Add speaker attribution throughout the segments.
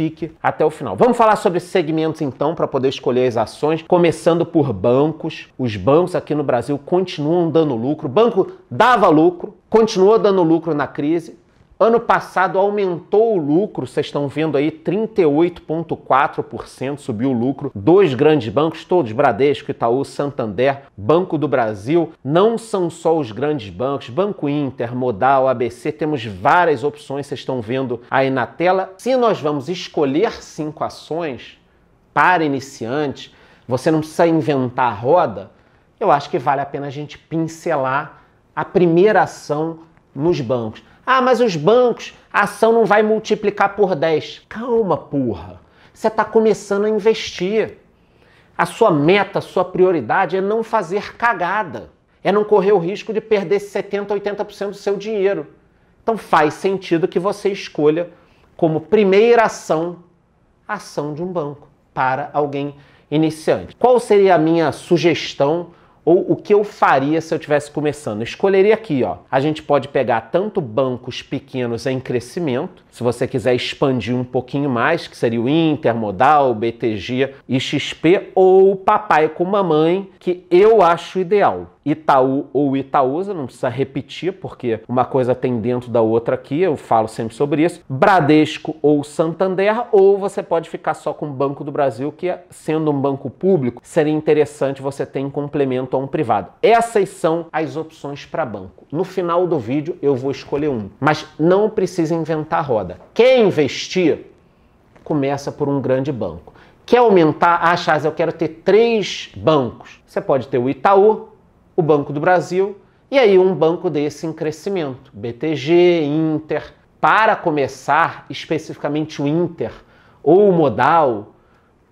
Speaker 1: fique até o final. Vamos falar sobre segmentos então para poder escolher as ações, começando por bancos. Os bancos aqui no Brasil continuam dando lucro. O banco dava lucro, continuou dando lucro na crise Ano passado aumentou o lucro, vocês estão vendo aí 38,4% subiu o lucro. Dois grandes bancos, todos Bradesco, Itaú, Santander, Banco do Brasil. Não são só os grandes bancos, Banco Inter, Modal, ABC, temos várias opções, vocês estão vendo aí na tela. Se nós vamos escolher cinco ações para iniciante, você não precisa inventar a roda. Eu acho que vale a pena a gente pincelar a primeira ação nos bancos. Ah, mas os bancos, a ação não vai multiplicar por 10. Calma, porra. Você está começando a investir. A sua meta, a sua prioridade é não fazer cagada. É não correr o risco de perder 70%, 80% do seu dinheiro. Então faz sentido que você escolha como primeira ação a ação de um banco para alguém iniciante. Qual seria a minha sugestão ou o que eu faria se eu tivesse começando? Escolheria aqui, ó. A gente pode pegar tanto bancos pequenos em crescimento, se você quiser expandir um pouquinho mais, que seria o Inter, Modal, BTG e XP, ou papai com mamãe, que eu acho ideal. Itaú ou Itaúsa, não precisa repetir, porque uma coisa tem dentro da outra aqui, eu falo sempre sobre isso. Bradesco ou Santander, ou você pode ficar só com o Banco do Brasil, que é, sendo um banco público, seria interessante você ter em complemento a um privado. Essas são as opções para banco. No final do vídeo eu vou escolher um, mas não precisa inventar roda. Quer investir? Começa por um grande banco. Quer aumentar? Ah, Charles, eu quero ter três bancos. Você pode ter o Itaú, o Banco do Brasil, e aí um banco desse em crescimento, BTG, Inter. Para começar, especificamente o Inter, ou o Modal,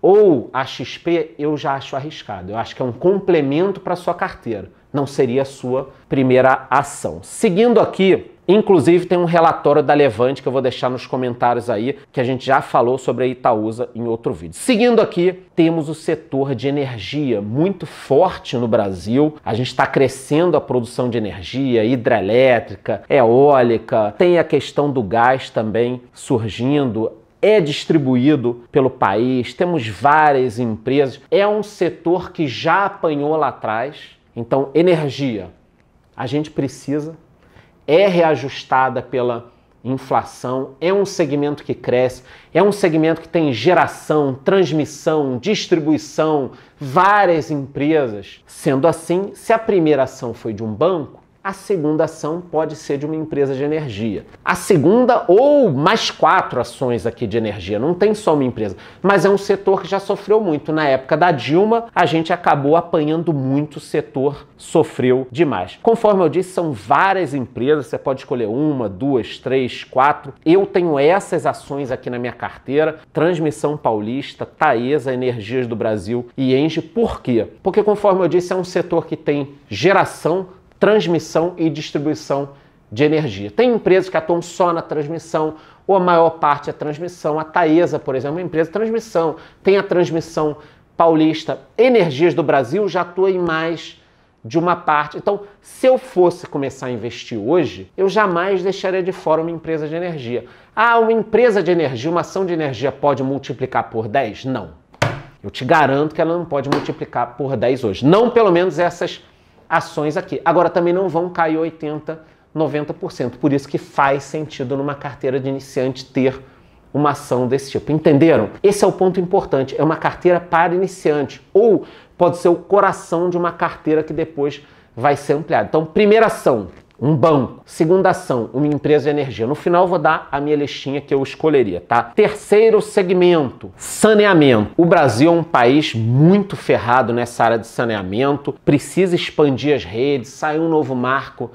Speaker 1: ou a XP, eu já acho arriscado. Eu acho que é um complemento para sua carteira, não seria a sua primeira ação. Seguindo aqui, Inclusive tem um relatório da Levante que eu vou deixar nos comentários aí, que a gente já falou sobre a Itaúsa em outro vídeo. Seguindo aqui, temos o setor de energia muito forte no Brasil. A gente está crescendo a produção de energia hidrelétrica, eólica, tem a questão do gás também surgindo é distribuído pelo país, temos várias empresas, é um setor que já apanhou lá atrás. Então, energia, a gente precisa é reajustada pela inflação, é um segmento que cresce, é um segmento que tem geração, transmissão, distribuição, várias empresas. Sendo assim, se a primeira ação foi de um banco, a segunda ação pode ser de uma empresa de energia. A segunda ou mais quatro ações aqui de energia, não tem só uma empresa, mas é um setor que já sofreu muito. Na época da Dilma, a gente acabou apanhando muito, o setor sofreu demais. Conforme eu disse, são várias empresas, você pode escolher uma, duas, três, quatro. Eu tenho essas ações aqui na minha carteira: Transmissão Paulista, Taesa, Energias do Brasil e Enge. Por quê? Porque, conforme eu disse, é um setor que tem geração transmissão e distribuição de energia. Tem empresas que atuam só na transmissão, ou a maior parte é transmissão. A Taesa, por exemplo, é uma empresa de transmissão. Tem a transmissão paulista. Energias do Brasil já atua em mais de uma parte. Então, se eu fosse começar a investir hoje, eu jamais deixaria de fora uma empresa de energia. Ah, uma empresa de energia, uma ação de energia pode multiplicar por 10? Não. Eu te garanto que ela não pode multiplicar por 10 hoje. Não pelo menos essas ações aqui. Agora também não vão cair 80, 90%. Por isso que faz sentido numa carteira de iniciante ter uma ação desse tipo. Entenderam? Esse é o ponto importante. É uma carteira para iniciante ou pode ser o coração de uma carteira que depois vai ser ampliada. Então, primeira ação, um banco. Segunda ação, uma empresa de energia. No final vou dar a minha listinha que eu escolheria, tá? Terceiro segmento, saneamento. O Brasil é um país muito ferrado nessa área de saneamento, precisa expandir as redes, sair um novo marco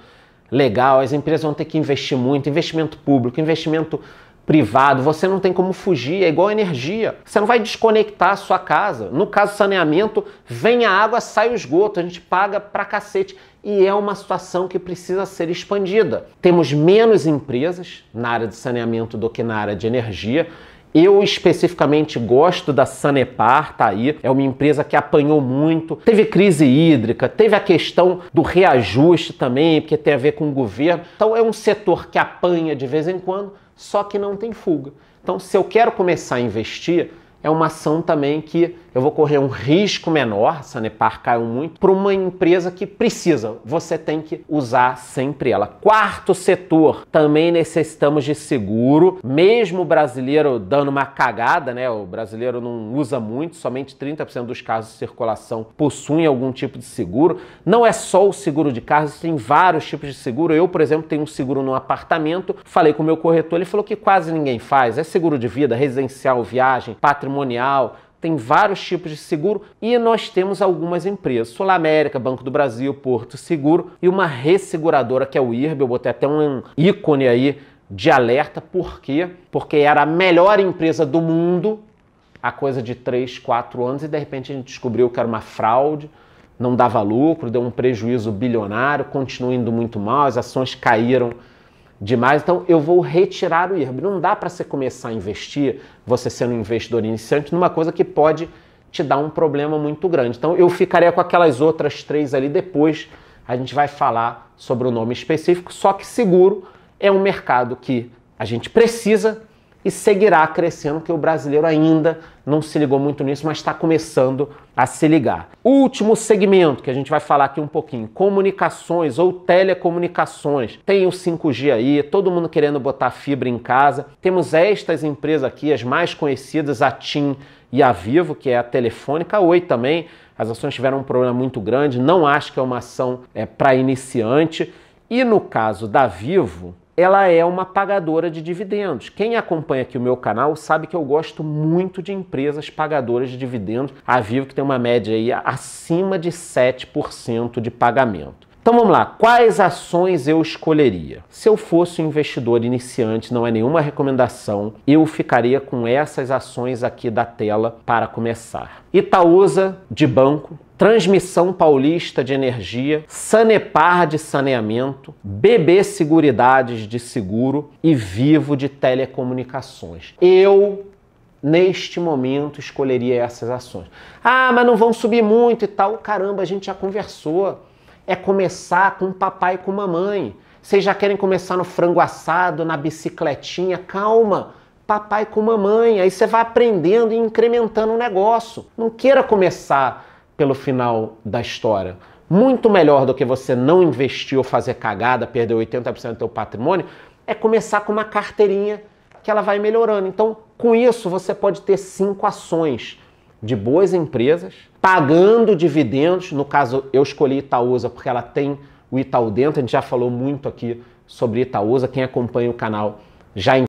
Speaker 1: legal, as empresas vão ter que investir muito, investimento público, investimento privado, você não tem como fugir, é igual energia. Você não vai desconectar a sua casa. No caso saneamento, vem a água, sai o esgoto, a gente paga pra cacete. E é uma situação que precisa ser expandida. Temos menos empresas na área de saneamento do que na área de energia. Eu especificamente gosto da Sanepar, tá aí. É uma empresa que apanhou muito. Teve crise hídrica, teve a questão do reajuste também, porque tem a ver com o governo. Então é um setor que apanha de vez em quando, só que não tem fuga. Então, se eu quero começar a investir, é uma ação também que eu vou correr um risco menor, Sanepar caiu muito, para uma empresa que precisa. Você tem que usar sempre ela. Quarto setor, também necessitamos de seguro. Mesmo o brasileiro dando uma cagada, né? O brasileiro não usa muito, somente 30% dos casos de circulação possuem algum tipo de seguro. Não é só o seguro de carros, tem vários tipos de seguro. Eu, por exemplo, tenho um seguro no apartamento. Falei com o meu corretor, ele falou que quase ninguém faz. É seguro de vida, residencial, viagem, patrimônio patrimonial, tem vários tipos de seguro e nós temos algumas empresas, América, Banco do Brasil, Porto Seguro e uma resseguradora que é o IRB, eu botei até um ícone aí de alerta, por quê? Porque era a melhor empresa do mundo há coisa de 3, 4 anos e de repente a gente descobriu que era uma fraude, não dava lucro, deu um prejuízo bilionário, continua indo muito mal, as ações caíram demais, então eu vou retirar o IRB. Não dá para você começar a investir, você sendo um investidor iniciante, numa coisa que pode te dar um problema muito grande. Então eu ficaria com aquelas outras três ali depois. A gente vai falar sobre o nome específico, só que seguro é um mercado que a gente precisa e seguirá crescendo, que o brasileiro ainda não se ligou muito nisso, mas está começando a se ligar. Último segmento que a gente vai falar aqui um pouquinho: comunicações ou telecomunicações. Tem o 5G aí, todo mundo querendo botar fibra em casa. Temos estas empresas aqui, as mais conhecidas, a TIM e a Vivo, que é a telefônica, a Oi também. As ações tiveram um problema muito grande, não acho que é uma ação é, para iniciante. E no caso da Vivo, ela é uma pagadora de dividendos. Quem acompanha aqui o meu canal sabe que eu gosto muito de empresas pagadoras de dividendos. A Vivo que tem uma média aí acima de 7% de pagamento. Então vamos lá, quais ações eu escolheria? Se eu fosse um investidor iniciante, não é nenhuma recomendação, eu ficaria com essas ações aqui da tela para começar. Itaúsa de banco, Transmissão Paulista de Energia, Sanepar de saneamento, BB Seguridades de seguro e Vivo de telecomunicações. Eu neste momento escolheria essas ações. Ah, mas não vão subir muito e tal. Caramba, a gente já conversou é começar com papai e com mamãe. Vocês já querem começar no frango assado, na bicicletinha? Calma, papai com mamãe. Aí você vai aprendendo e incrementando o negócio. Não queira começar pelo final da história. Muito melhor do que você não investir ou fazer cagada, perder 80% do seu patrimônio, é começar com uma carteirinha que ela vai melhorando. Então, com isso, você pode ter cinco ações de boas empresas, pagando dividendos. No caso, eu escolhi Itaúsa porque ela tem o Itaú dentro. A gente já falou muito aqui sobre Itaúsa. Quem acompanha o canal já